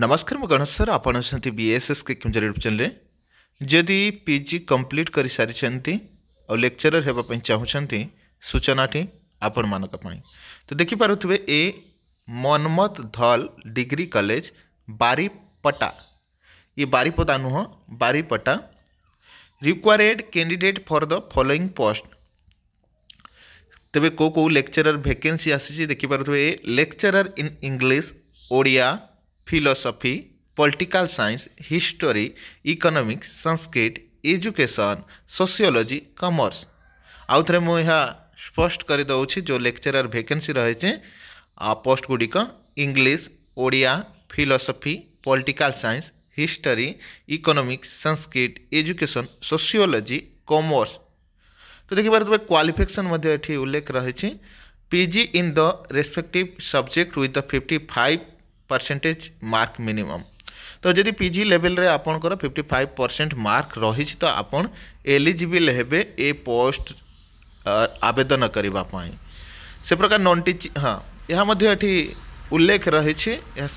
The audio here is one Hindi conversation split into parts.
नमस्कार मुझ गणेश सर आपण बी एस एस के क्यों यूट्यूब चैनल जदि पी जि कम्प्लीट कर सारी और लेक्चर होगापी चाहते सूचनाटी आपण मानी तो देखिपे ए मनमथ धल डिग्री कलेज बारीपटा ये बारीपदा नुह Baripada required candidate for the following post तेरे को को लेक्चरर वैकेंसी आसी देखिपे ए lecturer in English Odia philosophy political science science, economics Sanskrit education sociology commerce आउ थे मुझे स्पष्ट करदे जो लेक्चरर वैकेंसी रही पोस्ट गुड़िक English Odia philosophy political science history economics Sanskrit education sociology commerce तो देखिए तुम्हें क्वालिफिकेसन उल्लेख रही PG in the respective subject with the fifty five percentage mark minimum तो जदि पीजी लेवेल आपंकर फिफ्टी फाइव परसेंट मार्क रही तो आप एलिजिबल हेबे ए पोस्ट आवेदन करने से प्रकार नन टीच हाँ यह उल्लेख रही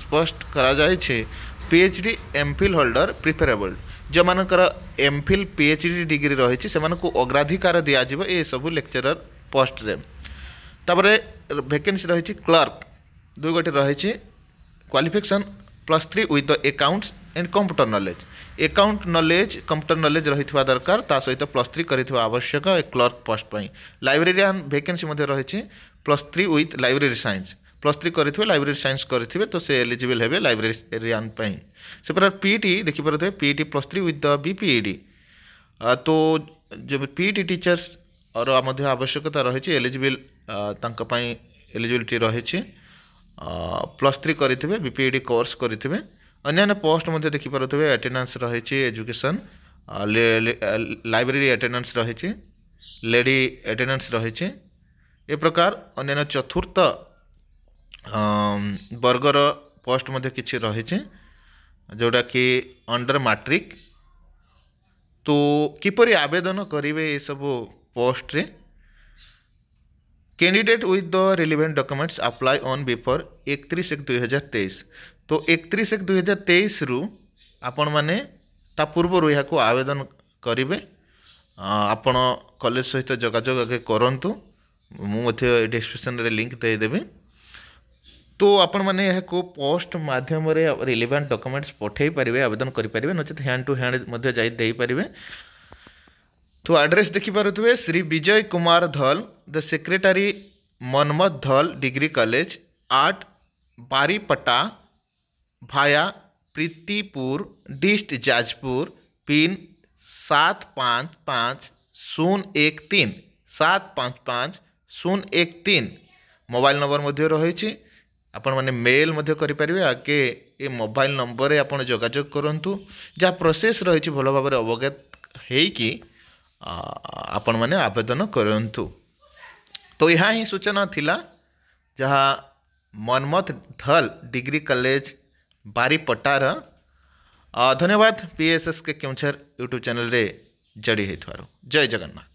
स्पष्ट करा जाए पीएचडी एमफिल होल्डर प्रिफेरेबल जो मानकर एमफिल पीएचडी डिग्री रही अग्राधिकार दिजाव ये सब लेक्चरर पोस्ट्रे तापर भैकेन्सी रही क्लर्क दुई गोटे रही qualification plus three with the accounts and computer knowledge account knowledge computer knowledge ରହିଥିବା ଦରକାର ତା ସହିତ ପ୍ଲସ୍ ଥ୍ରୀ କରିଥିବା ଆବଶ୍ୟକ ଏ କ୍ଲର୍କ ପୋଷ୍ଟ ପାଇଁ ଲାଇବ୍ରେରିଆନ୍ ଭେକେନ୍ସି ମଧ୍ୟ ରହିଛି plus three with library science plus three କରିଥିବେ ଲାଇବ୍ରେରୀ ସାଇନ୍ସ କରିଥିବେ ତ ସେ ଏଲିଜିବଲ୍ ହେବେ ଲାଇବ୍ରେରିଆନ୍ ପାଇଁ ସେପ୍ରକାର ପିଇଟି ଦେଖିପାରୁଥିବେ PET plus three with the B D BPEd তো যে ଟିଚର୍ସର ମଧ୍ୟ ଆବଶ୍ୟକତା ରହିଛି রয়েছে ତାଙ୍କ ପାଇଁ ଏଲିଜିବିଲିଟି ରହିଛି ପ୍ଲସ୍ ଥ୍ରୀ କରିଥିବେ B P E D course କରିଥିବେ ଅନ୍ୟାନ୍ୟ ପୋଷ୍ଟ ମଧ୍ୟ ଦେଖିପାରୁଥିବେ ଆଟେଣ୍ଡାନ୍ସ ରହିଛି ଏଜୁକେସନ୍ ଲାଇବ୍ରେରୀ ଆଟେଣ୍ଡାନ୍ସ ରହିଛି ଲେଡ଼ି ଆଟେଣ୍ଡାନ୍ସ ରହିଛି ଏ ପ୍ରକାର ଅନ୍ୟାନ୍ୟ ଚତୁର୍ଥ ବର୍ଗର ପୋଷ୍ଟ ମଧ୍ୟ କିଛି ରହିଛି ଯେଉଁଟାକି ଅଣ୍ଡର ମାଟ୍ରିକ୍ তো কিপর আবেদন করবে এসব পোস্টরে candidate with the relevant documents apply on before एक तीस एक दुई हजार तेईस तो एक तीस एक दुई हजार तेईस रु आपण मैने पूर्व यहाँ आवेदन करेंगे आपण कलेज सहित जोजोग आगे करूँ मुझे डिस्क्रिपन लिंक देदेवि तो आपण मैंने पोस्ट मध्यम रिलिवेन्ट डकुमेंट्स पठे पारे आवेदन करेंगे नचे हैंड टू हैंड जापर तो आड्रेस देखिपे Shri Vijay Kumar Dhal the secretary Manmath Dhal degree college art Baripada भाया प्रीतिपुर डिस्ट जाजपुर पिन सात पाँच पाँच शून्य एक तीन सात पाँच पाँच शून्य एक तीन मोबाइल नंबर मध्य रही आपण मैंने मेल करें आगे ए मोबाइल नंबर आपण जोगाजोग करूँ जहाँ प्रोसेस रही भल भाव अवगत हो कि आपण मैंने आवेदन करूँ तो यह ही सूचना थिला जहाँ मनमथ धल डिग्री कॉलेज बारीपटार धन्यवाद पीएसएस के क्यों छर यूट्यूब चेल जड़ी जय जगन्नाथ